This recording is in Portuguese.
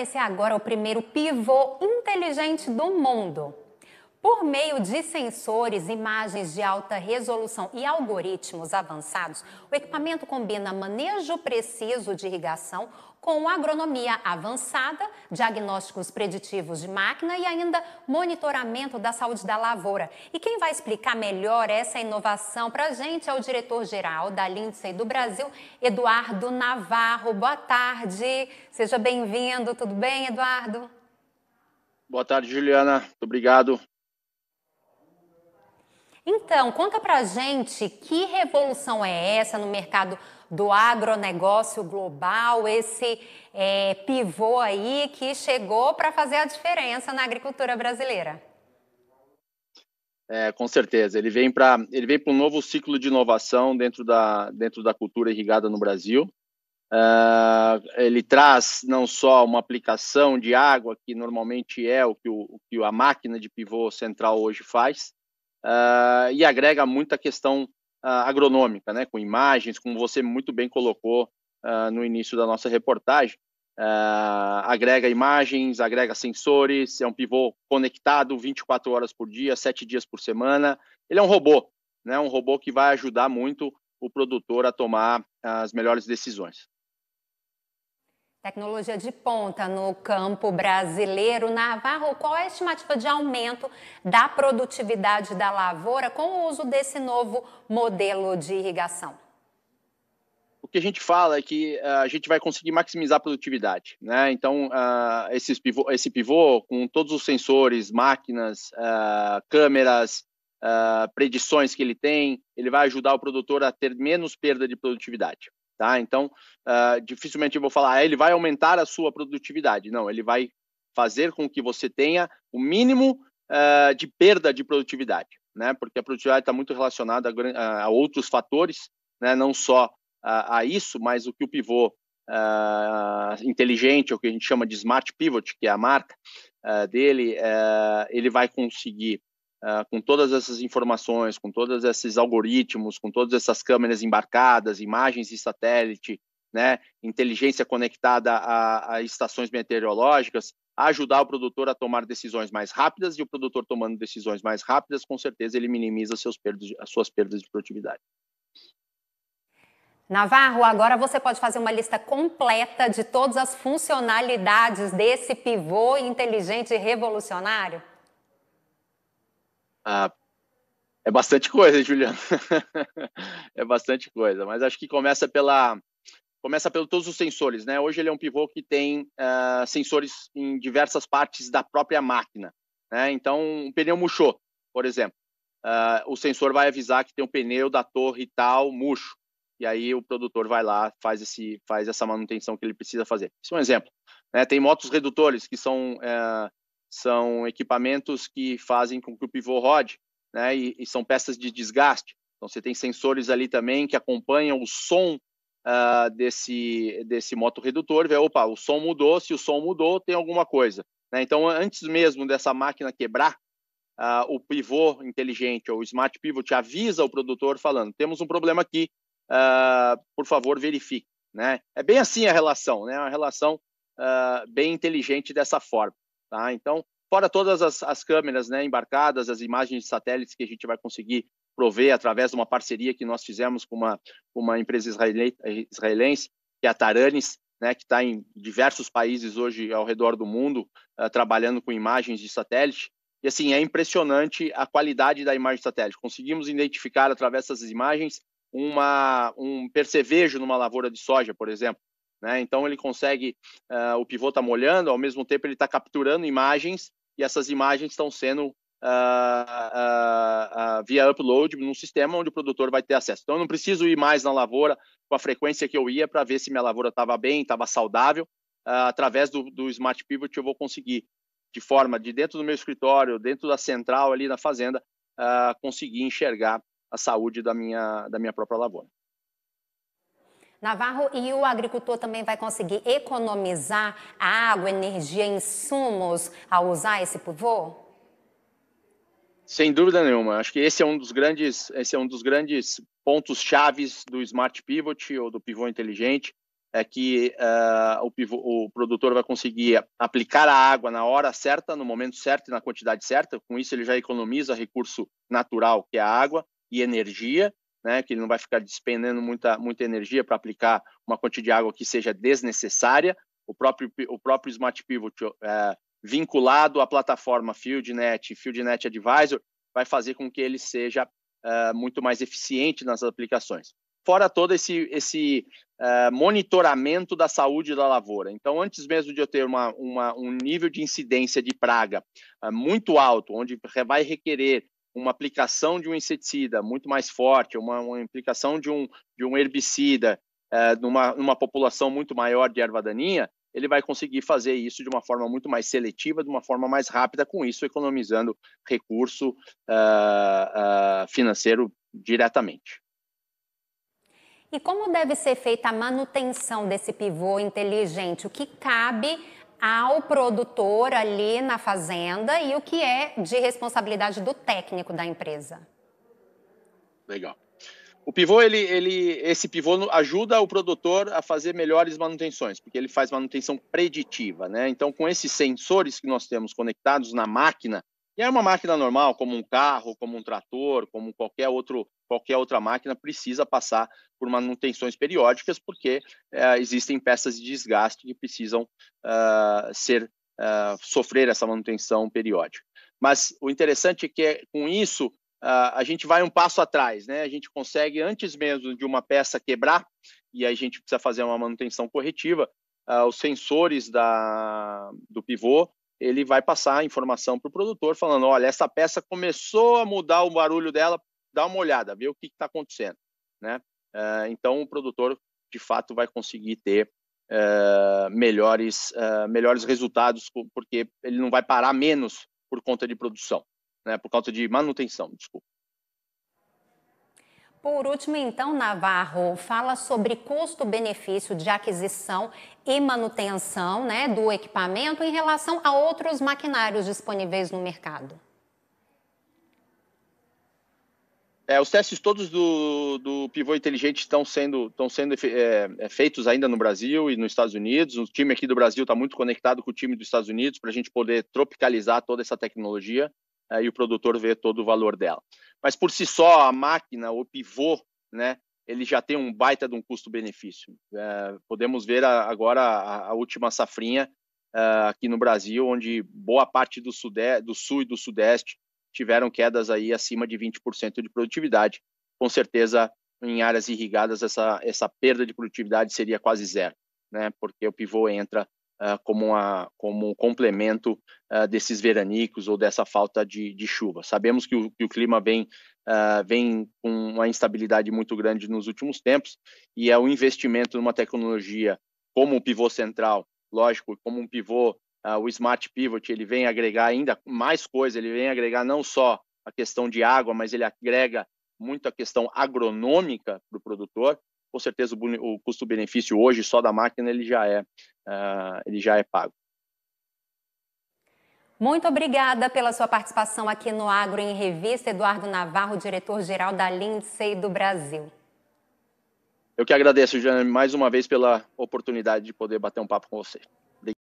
Esse é agora o primeiro pivô inteligente do mundo. Por meio de sensores, imagens de alta resolução e algoritmos avançados, o equipamento combina manejo preciso de irrigação com agronomia avançada, diagnósticos preditivos de máquina e ainda monitoramento da saúde da lavoura. E quem vai explicar melhor essa inovação para a gente é o diretor-geral da Lindsay do Brasil, Eduardo Navarro. Boa tarde, seja bem-vindo. Tudo bem, Eduardo? Boa tarde, Juliana. Muito obrigado então, conta para a gente que revolução é essa no mercado do agronegócio global, esse é, pivô aí que chegou para fazer a diferença na agricultura brasileira. É, com certeza. Ele vem para ele vem para um novo ciclo de inovação dentro da dentro da cultura irrigada no Brasil. Uh, ele traz não só uma aplicação de água que normalmente é o que, o, o que a máquina de pivô central hoje faz, uh, e agrega muita questão ah, agronômica, né, com imagens, como você muito bem colocou ah, no início da nossa reportagem. Ah, agrega imagens, agrega sensores, é um pivô conectado 24 horas por dia, 7 dias por semana. Ele é um robô, né, um robô que vai ajudar muito o produtor a tomar as melhores decisões. Tecnologia de ponta no campo brasileiro. Navarro, qual é a estimativa de aumento da produtividade da lavoura com o uso desse novo modelo de irrigação? O que a gente fala é que ah, a gente vai conseguir maximizar a produtividade, né? Então, ah, esses pivô, esse pivô com todos os sensores, máquinas, ah, câmeras, predições que ele tem, ele vai ajudar o produtor a ter menos perda de produtividade. Tá? Então, uh, dificilmente eu vou falar, ah, ele vai aumentar a sua produtividade. Não, ele vai fazer com que você tenha o mínimo uh, de perda de produtividade, né? Porque a produtividade está muito relacionada a, a, outros fatores, né? Não só a isso, mas o que o pivô ah, inteligente, o que a gente chama de smart pivot, que é a marca dele, eh, ele vai conseguir Uh, com todas essas informações, com todos esses algoritmos, com todas essas câmeras embarcadas, imagens de satélite, né, inteligência conectada a, a, estações meteorológicas, ajudar o produtor a tomar decisões mais rápidas e o produtor tomando decisões mais rápidas, com certeza ele minimiza perdos, as suas perdas de produtividade. Navarro, agora você pode fazer uma lista completa de todas as funcionalidades desse pivô inteligente e revolucionário? Ah, é bastante coisa, Juliano. é bastante coisa, mas acho que começa pela começa pelo todos os sensores, né? Hoje ele é um pivô que tem uh, sensores em diversas partes da própria máquina, né? Então, um pneu murchou, por exemplo, uh, o sensor vai avisar que tem um pneu da torre e tal murcho, e aí o produtor vai lá faz esse faz essa manutenção que ele precisa fazer. Isso é um exemplo. Né? Tem motos redutores que são uh, são equipamentos que fazem com que o pivô rode, né? E, e são peças de desgaste. Então você tem sensores ali também que acompanham o som uh, desse desse moto e vê, opa, o som mudou, se o som mudou, tem alguma coisa. Né? Então antes mesmo dessa máquina quebrar, uh, o pivô inteligente ou o smart pivot avisa o produtor falando, temos um problema aqui, uh, por favor verifique. Né? É bem assim a relação, né? É uma relação bem inteligente dessa forma. Tá? Então, fora todas as, as câmeras né, embarcadas, as imagens de satélites que a gente vai conseguir prover através de uma parceria que nós fizemos com uma, uma empresa israelense, que é a Taranis, né, que está em diversos países hoje ao redor do mundo, uh, trabalhando com imagens de satélite. E assim, é impressionante a qualidade da imagem de satélite. Conseguimos identificar através dessas imagens uma, um percevejo numa lavoura de soja, por exemplo. Né? Então ele consegue, uh, o pivô está molhando, ao mesmo tempo ele está capturando imagens e essas imagens estão sendo uh, uh, via upload num sistema onde o produtor vai ter acesso. Então eu não preciso ir mais na lavoura com a frequência que eu ia para ver se minha lavoura estava bem, estava saudável. através do, do Smart Pivot eu vou conseguir, de forma de dentro do meu escritório, dentro da central ali na fazenda, conseguir enxergar a saúde da minha, da minha própria lavoura. Navarro, e o agricultor também vai conseguir economizar água, energia, insumos ao usar esse pivô? Sem dúvida nenhuma. Acho que esse é um dos grandes, esse é um dos grandes pontos chaves do Smart Pivot ou do pivô inteligente, é que uh, o, pivô, o produtor vai conseguir aplicar a água na hora certa, no momento certo e na quantidade certa. Com isso, ele já economiza recurso natural, que é a água, e energia, né, que ele não vai ficar despendendo muita, muita energia para aplicar uma quantidade de água que seja desnecessária. O próprio, o próprio Smart Pivot é, vinculado à plataforma FieldNet, FieldNet Advisor, vai fazer com que ele seja é, muito mais eficiente nas aplicações. Fora todo esse, esse é, monitoramento da saúde da lavoura. Então, antes mesmo de eu ter uma, uma um nível de incidência de praga é, muito alto, onde vai requerer uma aplicação de um inseticida muito mais forte, uma, uma implicação de um, de um herbicida é, numa, numa população muito maior de erva daninha, ele vai conseguir fazer isso de uma forma muito mais seletiva, de uma forma mais rápida, com isso economizando recurso uh, uh, financeiro diretamente. E como deve ser feita a manutenção desse pivô inteligente? O que cabe ao produtor ali na fazenda e o que é de responsabilidade do técnico da empresa. Legal. O pivô, ele, ele, esse pivô ajuda o produtor a fazer melhores manutenções, porque ele faz manutenção preditiva, né? Então, com esses sensores que nós temos conectados na máquina, e é uma máquina normal, como um carro, como um trator, como qualquer outro qualquer outra máquina precisa passar por manutenções periódicas, porque é, existem peças de desgaste que precisam uh, ser uh, sofrer essa manutenção periódica. Mas o interessante é que com isso uh, a gente vai um passo atrás, né? A gente consegue antes mesmo de uma peça quebrar e a gente precisa fazer uma manutenção corretiva, os sensores da, do pivô ele vai passar a informação para o produtor falando, olha, essa peça começou a mudar o barulho dela dá uma olhada, vê o que está acontecendo, né? Uh, então o produtor de fato vai conseguir ter uh, melhores uh, melhores resultados porque ele não vai parar menos por conta de produção, né? Por conta de manutenção, desculpa. Por último, então, Navarro, fala sobre custo-benefício de aquisição e manutenção né, do equipamento em relação a outros maquinários disponíveis no mercado. É, os testes todos do, do pivô inteligente estão sendo, estão sendo é, é, feitos ainda no Brasil e nos Estados Unidos. O time aqui do Brasil está muito conectado com o time dos Estados Unidos para a gente poder tropicalizar toda essa tecnologia é, e o produtor ver todo o valor dela. Mas por si só, a máquina, o pivô, né, ele já tem um baita de um custo-benefício. É, podemos ver a, agora a, a, última safrinha é, aqui no Brasil, onde boa parte do, sudeste, do sul e do sudeste tiveram quedas aí acima de 20% de produtividade. Com certeza, em áreas irrigadas, essa, essa perda de produtividade seria quase zero, né? porque o pivô entra uh, como, uma, como um complemento uh, desses veranicos ou dessa falta de, de chuva. Sabemos que o, que o clima vem, uh, vem com uma instabilidade muito grande nos últimos tempos e é o investimento numa tecnologia como o pivô central, lógico, como um pivô ah, o Smart Pivot ele vem agregar ainda mais coisa, ele vem agregar não só a questão de água, mas ele agrega muito a questão agronômica para o produtor. Com certeza o, o custo-benefício hoje só da máquina ele já é uh, ele já é pago. Muito obrigada pela sua participação aqui no Agro em Revista, Eduardo Navarro, diretor-geral da Lindsay do Brasil. Eu que agradeço, Jane, mais uma vez pela oportunidade de poder bater um papo com você.